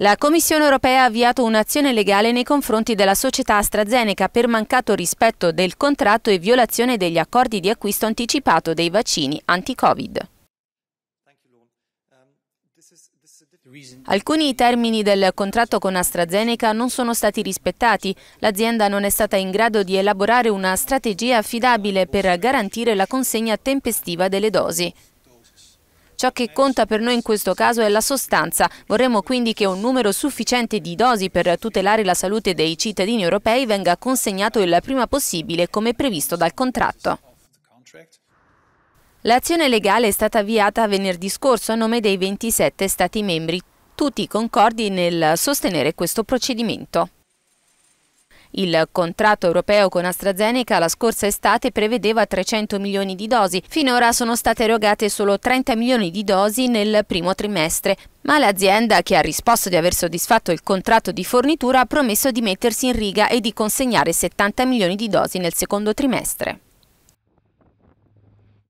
La Commissione europea ha avviato un'azione legale nei confronti della società AstraZeneca per mancato rispetto del contratto e violazione degli accordi di acquisto anticipato dei vaccini anti-Covid. Alcuni termini del contratto con AstraZeneca non sono stati rispettati, l'azienda non è stata in grado di elaborare una strategia affidabile per garantire la consegna tempestiva delle dosi. Ciò che conta per noi in questo caso è la sostanza. Vorremmo quindi che un numero sufficiente di dosi per tutelare la salute dei cittadini europei venga consegnato il prima possibile come previsto dal contratto. L'azione legale è stata avviata venerdì scorso a nome dei 27 Stati membri, tutti concordi nel sostenere questo procedimento. Il contratto europeo con AstraZeneca la scorsa estate prevedeva 300 milioni di dosi, finora sono state erogate solo 30 milioni di dosi nel primo trimestre, ma l'azienda, che ha risposto di aver soddisfatto il contratto di fornitura, ha promesso di mettersi in riga e di consegnare 70 milioni di dosi nel secondo trimestre.